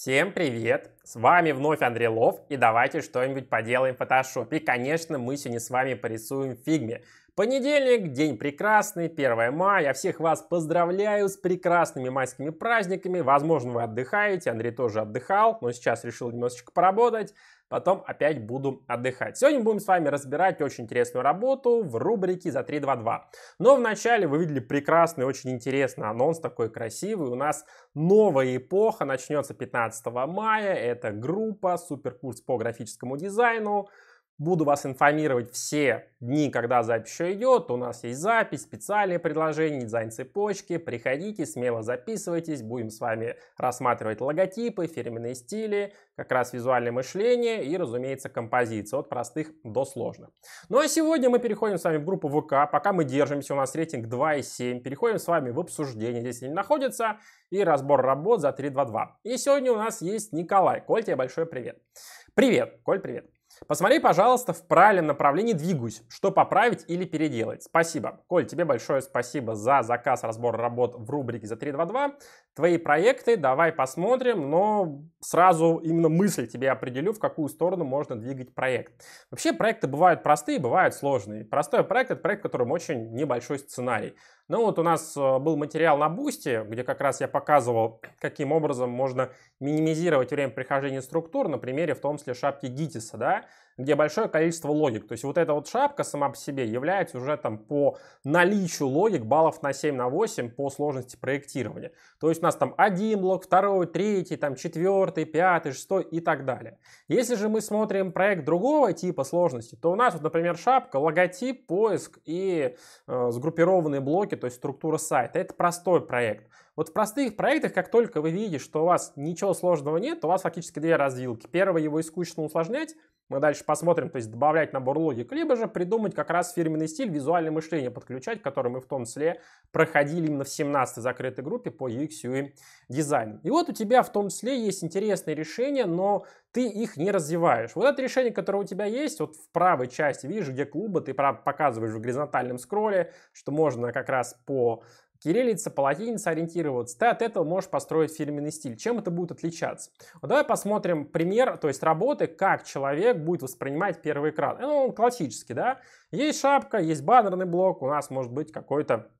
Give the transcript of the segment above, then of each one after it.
Всем привет! С вами вновь Андрей Лов, и давайте что-нибудь поделаем в фотошопе. И, конечно, мы сегодня с вами порисуем в фигме. Понедельник, день прекрасный, 1 мая. Я всех вас поздравляю с прекрасными майскими праздниками. Возможно, вы отдыхаете, Андрей тоже отдыхал, но сейчас решил немножечко поработать потом опять буду отдыхать. Сегодня будем с вами разбирать очень интересную работу в рубрике «За 3.2.2». Но вначале вы видели прекрасный, очень интересный анонс, такой красивый. У нас новая эпоха, начнется 15 мая. Это группа, суперкурс по графическому дизайну, Буду вас информировать все дни, когда запись еще идет. У нас есть запись, специальные предложения, дизайн цепочки. Приходите, смело записывайтесь. Будем с вами рассматривать логотипы, фирменные стили, как раз визуальное мышление и, разумеется, композиции от простых до сложных. Ну а сегодня мы переходим с вами в группу ВК. Пока мы держимся, у нас рейтинг 2,7. Переходим с вами в обсуждение, здесь они находятся, и разбор работ за 3.2.2. И сегодня у нас есть Николай. Коль, тебе большой привет. Привет, Коль, привет. Посмотри, пожалуйста, в правильном направлении двигаюсь, что поправить или переделать. Спасибо. Коль, тебе большое спасибо за заказ разбор работ в рубрике за 322 твои проекты, давай посмотрим, но сразу именно мысль тебе определю, в какую сторону можно двигать проект. Вообще проекты бывают простые, бывают сложные. Простой проект — это проект, в котором очень небольшой сценарий. Ну вот у нас э, был материал на бусте где как раз я показывал, каким образом можно минимизировать время прихождения структур на примере в том числе шапки Гитиса, да, где большое количество логик. То есть вот эта вот шапка сама по себе является уже там по наличию логик баллов на 7, на 8 по сложности проектирования. То есть у нас там один блок, второй, третий, там четвертый, пятый, шестой и так далее. Если же мы смотрим проект другого типа сложности, то у нас вот, например, шапка, логотип, поиск и э, сгруппированные блоки, то есть структура сайта. Это простой проект. Вот в простых проектах, как только вы видите, что у вас ничего сложного нет, то у вас фактически две развилки. Первое, его искусственно усложнять, мы дальше посмотрим, то есть добавлять набор логик, либо же придумать как раз фирменный стиль, визуальное мышление подключать, который мы в том числе проходили именно в 17-й закрытой группе по UX UI дизайну. И вот у тебя в том числе есть интересные решения, но ты их не развиваешь. Вот это решение, которое у тебя есть, вот в правой части, видишь, где клубы, ты показываешь в горизонтальном скролле, что можно как раз по кириллица, по ориентироваться, ты от этого можешь построить фирменный стиль. Чем это будет отличаться? Ну, давай посмотрим пример, то есть работы, как человек будет воспринимать первый экран. Ну, он классический, да? Есть шапка, есть баннерный блок, у нас может быть какой-то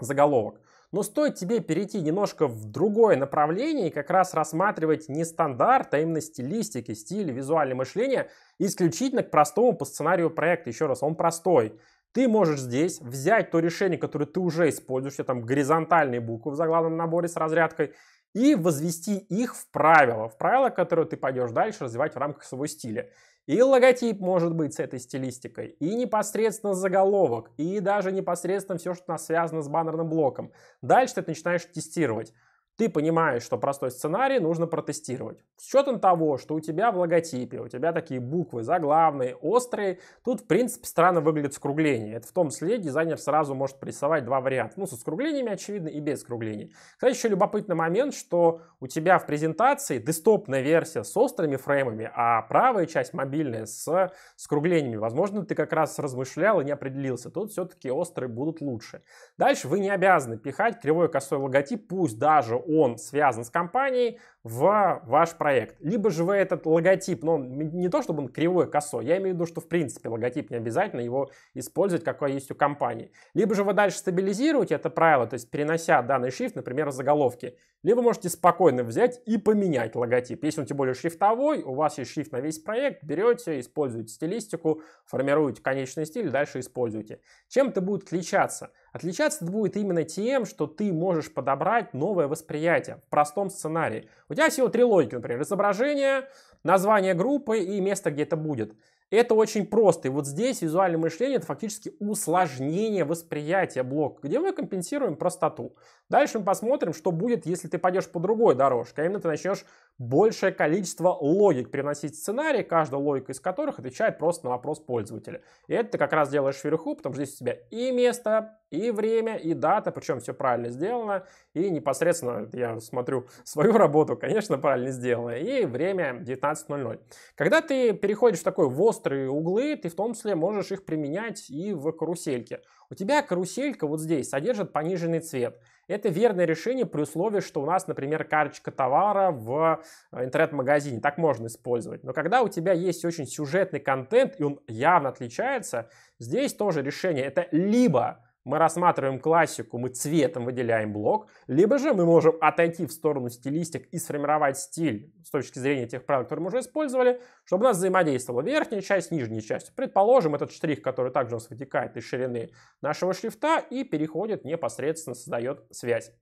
заголовок. Но стоит тебе перейти немножко в другое направление и как раз рассматривать не стандарт, а именно стилистики, стиль, визуальное мышление исключительно к простому по сценарию проекта. Еще раз, он простой. Ты можешь здесь взять то решение, которое ты уже используешь, там горизонтальные буквы в заглавном наборе с разрядкой, и возвести их в правила, в правила, которые ты пойдешь дальше развивать в рамках своего стиля. И логотип может быть с этой стилистикой, и непосредственно заголовок, и даже непосредственно все, что у нас связано с баннерным блоком. Дальше ты это начинаешь тестировать. Ты понимаешь, что простой сценарий нужно протестировать. С учетом того, что у тебя в логотипе, у тебя такие буквы заглавные, острые, тут, в принципе, странно выглядит скругление. Это в том числе дизайнер сразу может прорисовать два варианта. Ну, со скруглениями, очевидно, и без скруглений. Кстати, еще любопытный момент, что у тебя в презентации десктопная версия с острыми фреймами, а правая часть мобильная с скруглениями. Возможно, ты как раз размышлял и не определился. Тут все-таки острые будут лучше. Дальше вы не обязаны пихать кривой косой логотип, пусть даже он связан с компанией, в ваш проект. Либо же вы этот логотип, но ну, не то чтобы он кривой, косой, я имею в виду, что в принципе логотип не обязательно его использовать, какой есть у компании. Либо же вы дальше стабилизируете это правило, то есть перенося данный шрифт, например, в заголовки. Либо можете спокойно взять и поменять логотип. Если он тем более шрифтовой, у вас есть шрифт на весь проект, берете, используете стилистику, формируете конечный стиль, дальше используете. Чем это будет отличаться? Отличаться это будет именно тем, что ты можешь подобрать новое восприятие в простом сценарии. У тебя всего три логики, например, изображение, название группы и место, где это будет. Это очень просто. И вот здесь визуальное мышление это фактически усложнение восприятия блока, где мы компенсируем простоту. Дальше мы посмотрим, что будет, если ты пойдешь по другой дорожке, а именно ты начнешь большее количество логик приносить в сценарий, каждая логика из которых отвечает просто на вопрос пользователя. И это ты как раз делаешь вверху, потому что здесь у тебя и место и время, и дата, причем все правильно сделано, и непосредственно, я смотрю свою работу, конечно, правильно сделано, и время 19.00. Когда ты переходишь в такой в острые углы, ты в том числе можешь их применять и в карусельке. У тебя каруселька вот здесь содержит пониженный цвет. Это верное решение при условии, что у нас, например, карточка товара в э, интернет-магазине. Так можно использовать. Но когда у тебя есть очень сюжетный контент, и он явно отличается, здесь тоже решение. Это либо мы рассматриваем классику, мы цветом выделяем блок, либо же мы можем отойти в сторону стилистик и сформировать стиль с точки зрения тех правил, которые мы уже использовали, чтобы у нас взаимодействовала верхняя часть, нижняя часть. Предположим, этот штрих, который также у нас вытекает из ширины нашего шрифта и переходит непосредственно, создает связь.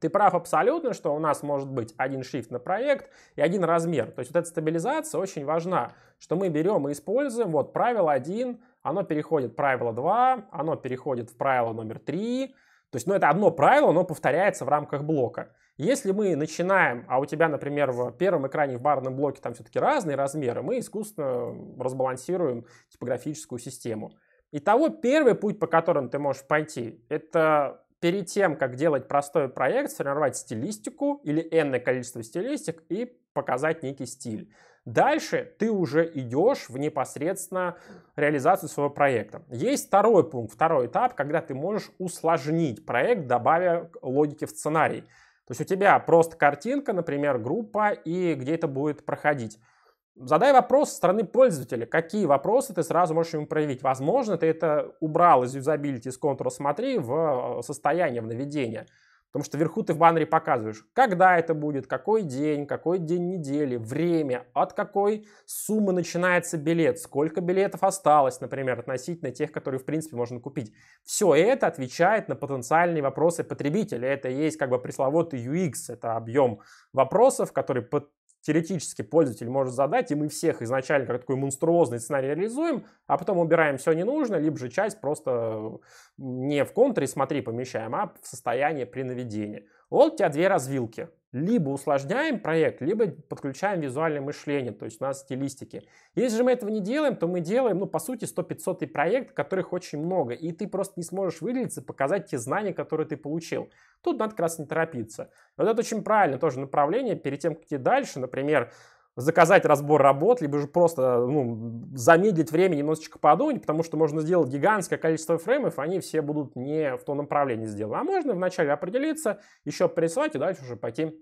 Ты прав абсолютно, что у нас может быть один шрифт на проект и один размер. То есть вот эта стабилизация очень важна, что мы берем и используем вот правило 1 оно переходит правило 2, оно переходит в правило номер 3. То есть, ну, это одно правило, оно повторяется в рамках блока. Если мы начинаем, а у тебя, например, в первом экране в барном блоке там все-таки разные размеры, мы искусственно разбалансируем типографическую систему. Итого, первый путь, по которому ты можешь пойти, это перед тем, как делать простой проект, сформировать стилистику или энное количество стилистик и показать некий стиль. Дальше ты уже идешь в непосредственно реализацию своего проекта. Есть второй пункт, второй этап, когда ты можешь усложнить проект, добавя логики в сценарий. То есть у тебя просто картинка, например, группа и где это будет проходить. Задай вопрос со стороны пользователя, какие вопросы ты сразу можешь ему проявить. Возможно, ты это убрал из юзабилити, из контура «Смотри» в э, состояние, в наведение. Потому что вверху ты в баннере показываешь, когда это будет, какой день, какой день недели, время, от какой суммы начинается билет, сколько билетов осталось, например, относительно тех, которые, в принципе, можно купить. Все это отвечает на потенциальные вопросы потребителя. Это есть как бы пресловутый UX, это объем вопросов, который теоретически пользователь может задать, и мы всех изначально как такой монструозный сценарий реализуем, а потом убираем все не нужно, либо же часть просто э, не в контуре смотри помещаем, а в состояние при наведении. Вот у тебя две развилки. Либо усложняем проект, либо подключаем визуальное мышление, то есть у нас стилистики. Если же мы этого не делаем, то мы делаем, ну, по сути, 100-500 проект, которых очень много, и ты просто не сможешь выделиться, показать те знания, которые ты получил. Тут надо как раз не торопиться. Вот это очень правильно тоже направление. Перед тем, как идти дальше, например, заказать разбор работ, либо же просто ну, замедлить время, немножечко подумать, потому что можно сделать гигантское количество фреймов, они все будут не в том направлении сделаны. А можно вначале определиться, еще присылать и дальше уже пойти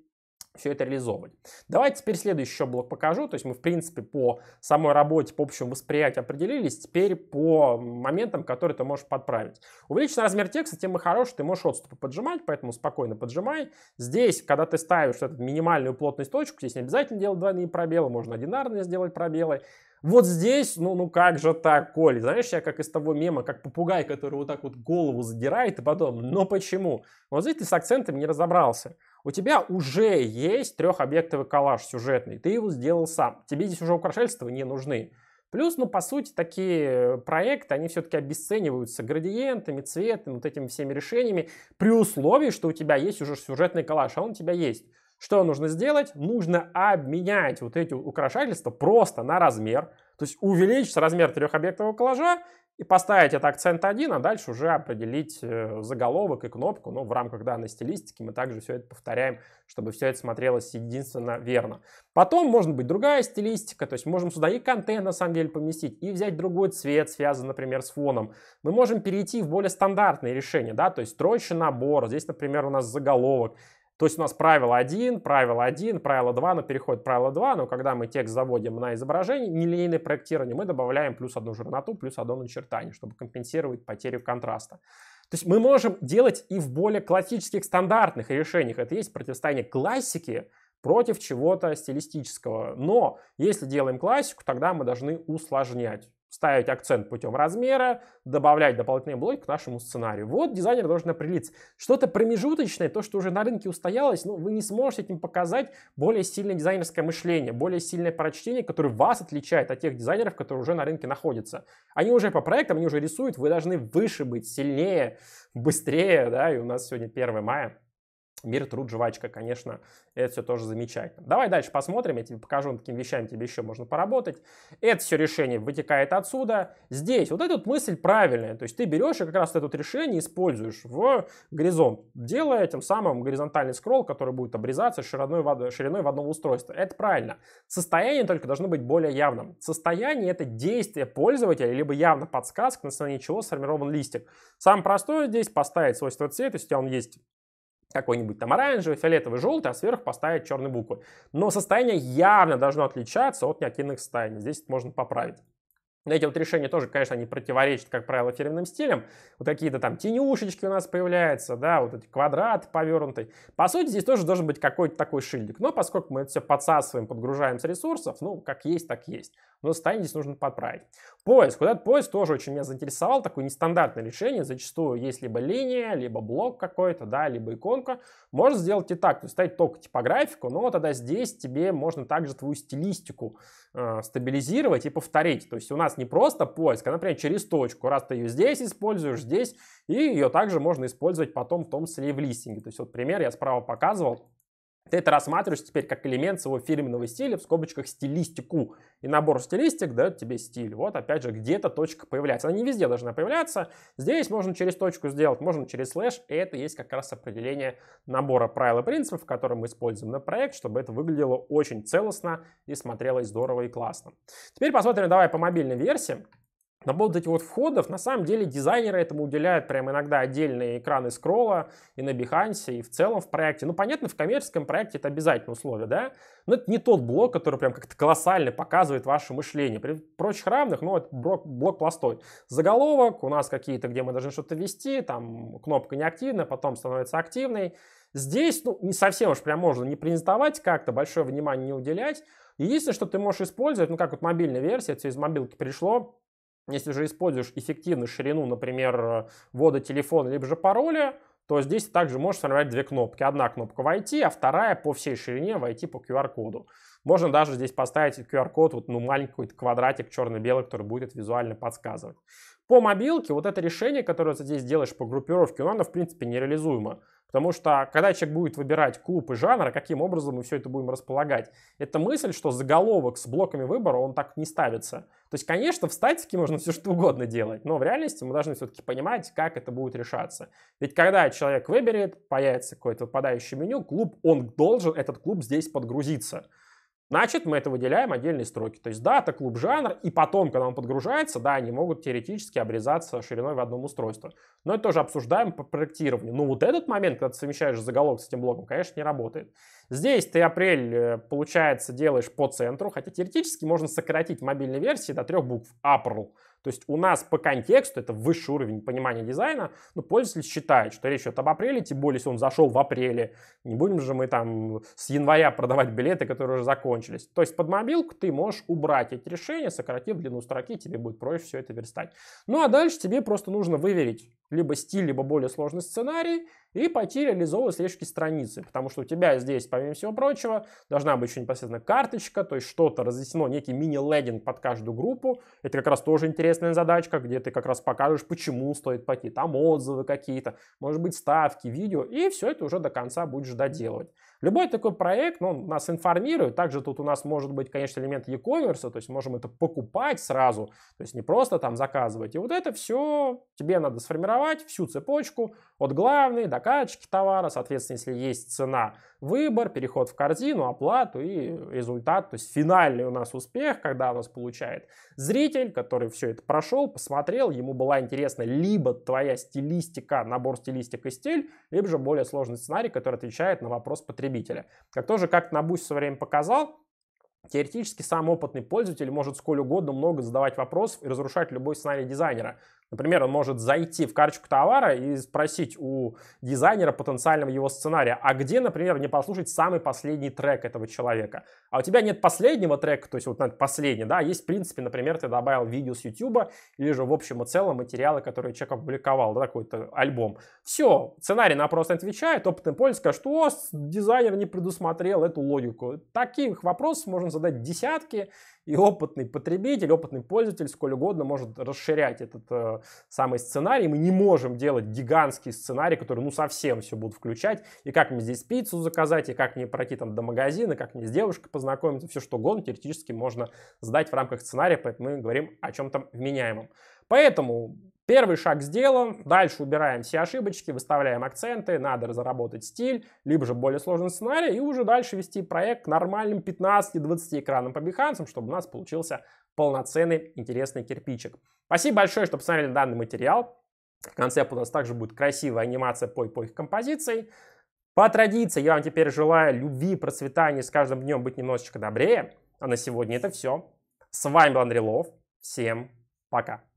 все это реализовывать. Давайте теперь следующий еще блок покажу. То есть мы, в принципе, по самой работе, по общему восприятию определились. Теперь по моментам, которые ты можешь подправить. Увеличен размер текста, тем и хорош, ты можешь отступы поджимать, поэтому спокойно поджимай. Здесь, когда ты ставишь эту минимальную плотность точку, здесь не обязательно делать двойные пробелы, можно одинарные сделать пробелы. Вот здесь, ну, ну как же так, Коля? Знаешь, я как из того мема, как попугай, который вот так вот голову задирает и потом, но почему? Вот здесь ты с акцентами не разобрался. У тебя уже есть трехобъектовый коллаж сюжетный, ты его сделал сам. Тебе здесь уже украшательства не нужны. Плюс, ну, по сути, такие проекты, они все-таки обесцениваются градиентами, цветами, вот этими всеми решениями, при условии, что у тебя есть уже сюжетный коллаж, а он у тебя есть. Что нужно сделать? Нужно обменять вот эти украшательства просто на размер, то есть увеличить размер трехобъектового коллажа и поставить это акцент один, а дальше уже определить э, заголовок и кнопку. Ну, в рамках данной стилистики мы также все это повторяем, чтобы все это смотрелось единственно верно. Потом может быть другая стилистика, то есть можем сюда и контент на самом деле поместить, и взять другой цвет, связанный, например, с фоном. Мы можем перейти в более стандартные решения, да, то есть строчный набор, здесь, например, у нас заголовок, то есть у нас правило 1, правило 1, правило 2, но переходит правило 2, но когда мы текст заводим на изображение, нелинейное проектирование, мы добавляем плюс одну жирноту, плюс одно начертание, чтобы компенсировать потерю контраста. То есть мы можем делать и в более классических стандартных решениях. Это есть противостояние классики против чего-то стилистического. Но если делаем классику, тогда мы должны усложнять ставить акцент путем размера, добавлять дополнительные блоки к нашему сценарию. Вот дизайнер должен определиться. Что-то промежуточное, то, что уже на рынке устоялось, ну, вы не сможете этим показать более сильное дизайнерское мышление, более сильное прочтение, которое вас отличает от тех дизайнеров, которые уже на рынке находятся. Они уже по проектам, они уже рисуют, вы должны выше быть, сильнее, быстрее, да, и у нас сегодня 1 мая. Мир, труд, жвачка, конечно, это все тоже замечательно. Давай дальше посмотрим, я тебе покажу, над какими вещами тебе еще можно поработать. Это все решение вытекает отсюда. Здесь вот эта вот мысль правильная, то есть ты берешь и как раз это вот решение используешь в горизонт, делая тем самым горизонтальный скролл, который будет обрезаться шириной в, шириной в одно устройство. Это правильно. Состояние только должно быть более явным. Состояние — это действие пользователя, либо явно подсказка, на основании чего сформирован листик. Самое простое здесь — поставить свойство цвета, если он есть какой-нибудь там оранжевый, фиолетовый, желтый, а сверху поставить черные буквы. Но состояние явно должно отличаться от неактивных состояний. Здесь это можно поправить. Эти вот решения тоже, конечно, они противоречат, как правило, фирменным стилям. Вот какие-то там тенюшечки у нас появляются, да, вот эти квадраты повернутые. По сути, здесь тоже должен быть какой-то такой шильдик. Но поскольку мы это все подсасываем, подгружаем с ресурсов, ну, как есть, так есть но состояние здесь нужно подправить. Поиск. Вот этот поиск тоже очень меня заинтересовал. Такое нестандартное решение. Зачастую есть либо линия, либо блок какой-то, да, либо иконка. Можно сделать и так. То есть ставить только типографику, но тогда здесь тебе можно также твою стилистику э, стабилизировать и повторить. То есть у нас не просто поиск, а, например, через точку. Раз ты ее здесь используешь, здесь, и ее также можно использовать потом в том числе и в листинге. То есть вот пример я справа показывал ты это рассматриваешь теперь как элемент своего фирменного стиля, в скобочках стилистику. И набор стилистик дает тебе стиль. Вот опять же, где-то точка появляется. Она не везде должна появляться. Здесь можно через точку сделать, можно через слэш. И это есть как раз определение набора правил и принципов, которые мы используем на проект, чтобы это выглядело очень целостно и смотрелось здорово и классно. Теперь посмотрим давай по мобильной версии. На вот этих вот входов, на самом деле дизайнеры этому уделяют прям иногда отдельные экраны скролла и на Behance, и в целом в проекте. Ну, понятно, в коммерческом проекте это обязательное условие, да? Но это не тот блок, который прям как-то колоссально показывает ваше мышление. При прочих равных, ну, это блок, блок пластой. Заголовок у нас какие-то, где мы должны что-то вести, там кнопка неактивная, потом становится активной. Здесь, ну, не совсем уж прям можно не презентовать как-то, большое внимание не уделять. Единственное, что ты можешь использовать, ну, как вот мобильная версия, все из мобилки пришло, если же используешь эффективную ширину, например, ввода телефона либо же пароля, то здесь также можешь сорвать две кнопки. Одна кнопка «Войти», а вторая по всей ширине «Войти по QR-коду». Можно даже здесь поставить QR-код, вот, ну, маленький какой-то квадратик черно-белый, который будет визуально подсказывать. По мобилке вот это решение, которое ты здесь делаешь по группировке, ну, оно, в принципе, нереализуемо. Потому что когда человек будет выбирать клуб и жанр, каким образом мы все это будем располагать, это мысль, что заголовок с блоками выбора, он так не ставится. То есть, конечно, в статике можно все что угодно делать, но в реальности мы должны все-таки понимать, как это будет решаться. Ведь когда человек выберет, появится какое-то выпадающее меню, клуб, он должен, этот клуб здесь подгрузиться. Значит, мы это выделяем отдельные строки. То есть, да, это клуб жанр, и потом, когда он подгружается, да, они могут теоретически обрезаться шириной в одном устройстве. Но это тоже обсуждаем по проектированию. Но ну, вот этот момент, когда ты совмещаешь заголовок с этим блоком, конечно, не работает. Здесь ты апрель, э, получается, делаешь по центру, хотя теоретически можно сократить мобильной версии до трех букв. Апрл. То есть у нас по контексту, это высший уровень понимания дизайна, но пользователь считает, что речь идет об апреле, тем более, если он зашел в апреле, не будем же мы там с января продавать билеты, которые уже закончились. То есть под мобилку ты можешь убрать эти решения, сократив длину строки, тебе будет проще все это верстать. Ну а дальше тебе просто нужно выверить либо стиль, либо более сложный сценарий, и пойти реализовывать следующие страницы, потому что у тебя здесь, помимо всего прочего, должна быть еще непосредственно карточка, то есть что-то разъяснено, некий мини-лендинг под каждую группу. Это как раз тоже интересная задачка, где ты как раз покажешь, почему стоит пойти, там отзывы какие-то, может быть, ставки, видео, и все это уже до конца будешь доделывать. Любой такой проект, ну, он нас информирует. Также тут у нас может быть, конечно, элемент e-commerce, то есть можем это покупать сразу, то есть не просто там заказывать. И вот это все тебе надо сформировать, всю цепочку от главной до карточки товара, соответственно, если есть цена, выбор, переход в корзину, оплату и результат, то есть финальный у нас успех, когда у нас получает зритель, который все это прошел, посмотрел, ему была интересна либо твоя стилистика, набор стилистик и стиль, либо же более сложный сценарий, который отвечает на вопрос потребителя. Как тоже как Набусь в свое время показал, Теоретически сам опытный пользователь может сколь угодно много задавать вопросов и разрушать любой сценарий дизайнера. Например, он может зайти в карточку товара и спросить у дизайнера потенциального его сценария, а где, например, не послушать самый последний трек этого человека? А у тебя нет последнего трека, то есть вот надо ну, последний, да, а есть в принципе, например, ты добавил видео с YouTube или же в общем и целом материалы, которые человек опубликовал, да, какой-то э, альбом. Все, сценарий на вопрос отвечает, опытный пользователь скажет, что дизайнер не предусмотрел эту логику. Таких вопросов можно задать десятки, и опытный потребитель, опытный пользователь сколь угодно может расширять этот э, самый сценарий. Мы не можем делать гигантский сценарий, который ну совсем все будут включать. И как мне здесь пиццу заказать, и как мне пройти там до магазина, как мне с девушкой познакомиться, все что угодно теоретически можно сдать в рамках сценария, поэтому мы говорим о чем-то вменяемом. Поэтому Первый шаг сделан, дальше убираем все ошибочки, выставляем акценты, надо разработать стиль, либо же более сложный сценарий, и уже дальше вести проект к нормальным 15-20 экранам по Биханцам, чтобы у нас получился полноценный интересный кирпичик. Спасибо большое, что посмотрели данный материал. В конце у нас также будет красивая анимация по, по их композиции. По традиции, я вам теперь желаю любви, процветания, с каждым днем быть немножечко добрее. А на сегодня это все. С вами был Андрей Лов. Всем пока.